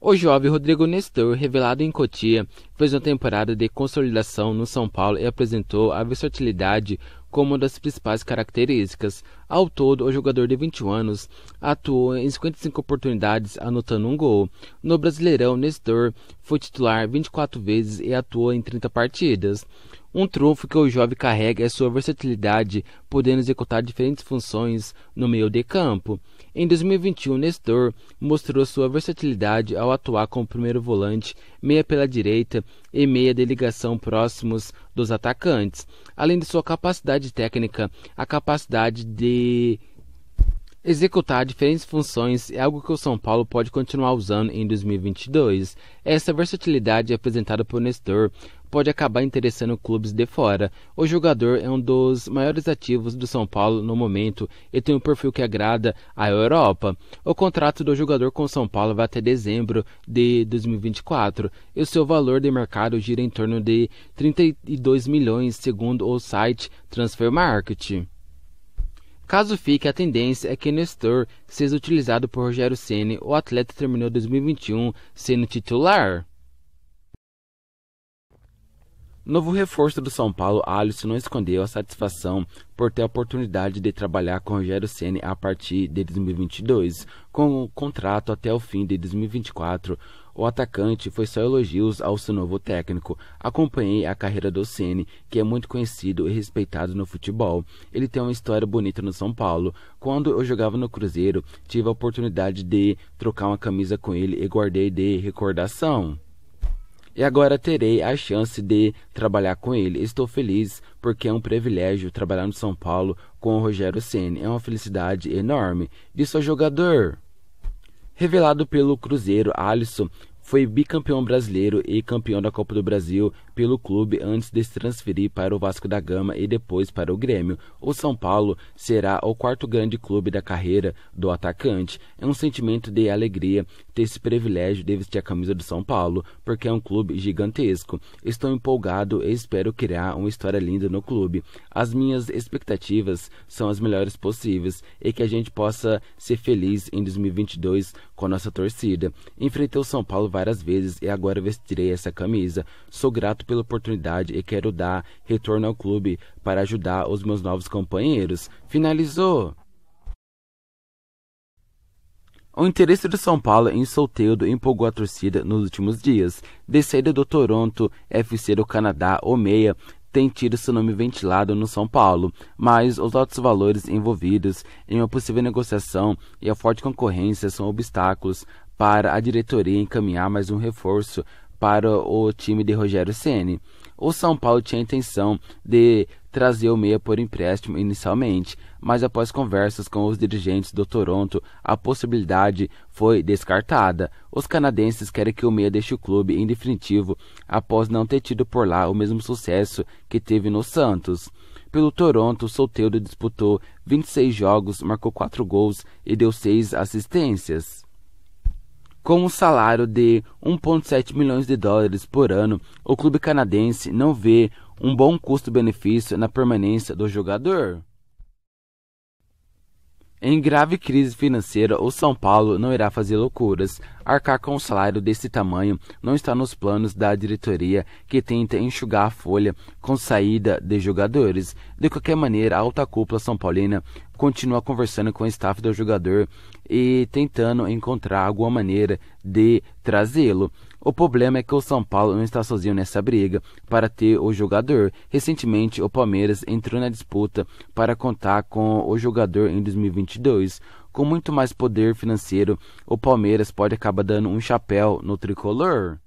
O jovem Rodrigo Nestor, revelado em Cotia, fez uma temporada de consolidação no São Paulo e apresentou a versatilidade como uma das principais características. Ao todo, o jogador de 21 anos atuou em 55 oportunidades, anotando um gol. No Brasileirão, Nestor foi titular 24 vezes e atuou em 30 partidas. Um trunfo que o jovem carrega é sua versatilidade, podendo executar diferentes funções no meio de campo. Em 2021, Nestor mostrou sua versatilidade ao atuar como primeiro volante, meia pela direita e meia de ligação próximos dos atacantes. Além de sua capacidade técnica, a capacidade de Executar diferentes funções é algo que o São Paulo pode continuar usando em 2022. Essa versatilidade é apresentada por Nestor pode acabar interessando clubes de fora. O jogador é um dos maiores ativos do São Paulo no momento e tem um perfil que agrada à Europa. O contrato do jogador com o São Paulo vai até dezembro de 2024 e o seu valor de mercado gira em torno de 32 milhões, segundo o site Transfer Market. Caso fique, a tendência é que Nestor seja utilizado por Rogério Ceni. O atleta terminou 2021 sendo titular. Novo reforço do São Paulo, Alisson não escondeu a satisfação por ter a oportunidade de trabalhar com Rogério Ceni a partir de 2022, com o contrato até o fim de 2024. O atacante foi só elogios ao seu novo técnico. Acompanhei a carreira do Ceni, que é muito conhecido e respeitado no futebol. Ele tem uma história bonita no São Paulo. Quando eu jogava no Cruzeiro, tive a oportunidade de trocar uma camisa com ele e guardei de recordação e agora terei a chance de trabalhar com ele. Estou feliz porque é um privilégio trabalhar no São Paulo com o Rogério Ceni. É uma felicidade enorme. Disse ao jogador. Revelado pelo Cruzeiro, Alisson foi bicampeão brasileiro e campeão da Copa do Brasil pelo clube antes de se transferir para o Vasco da Gama e depois para o Grêmio. O São Paulo será o quarto grande clube da carreira do atacante. É um sentimento de alegria ter esse privilégio de vestir a camisa do São Paulo, porque é um clube gigantesco. Estou empolgado e espero criar uma história linda no clube. As minhas expectativas são as melhores possíveis e que a gente possa ser feliz em 2022 com a nossa torcida. Enfrentei o São Paulo várias vezes e agora vestirei essa camisa. Sou grato pela oportunidade e quero dar retorno ao clube para ajudar os meus novos companheiros. Finalizou! O interesse do São Paulo em solteiro empolgou a torcida nos últimos dias. De saída do Toronto, FC do Canadá ou meia tem tido seu nome ventilado no São Paulo, mas os altos valores envolvidos em uma possível negociação e a forte concorrência são obstáculos para a diretoria encaminhar mais um reforço para o time de Rogério Ceni. O São Paulo tinha a intenção de trazer o meia por empréstimo inicialmente, mas após conversas com os dirigentes do Toronto, a possibilidade foi descartada. Os canadenses querem que o meia deixe o clube em definitivo após não ter tido por lá o mesmo sucesso que teve no Santos. Pelo Toronto, Solteiro disputou 26 jogos, marcou 4 gols e deu 6 assistências. Com um salário de 1,7 milhões de dólares por ano, o clube canadense não vê um bom custo-benefício na permanência do jogador. Em grave crise financeira, o São Paulo não irá fazer loucuras. Arcar com um salário desse tamanho não está nos planos da diretoria, que tenta enxugar a folha com saída de jogadores. De qualquer maneira, a alta cúpula São Paulina continua conversando com o staff do jogador e tentando encontrar alguma maneira de trazê-lo. O problema é que o São Paulo não está sozinho nessa briga para ter o jogador. Recentemente, o Palmeiras entrou na disputa para contar com o jogador em 2022. Com muito mais poder financeiro, o Palmeiras pode acabar dando um chapéu no tricolor.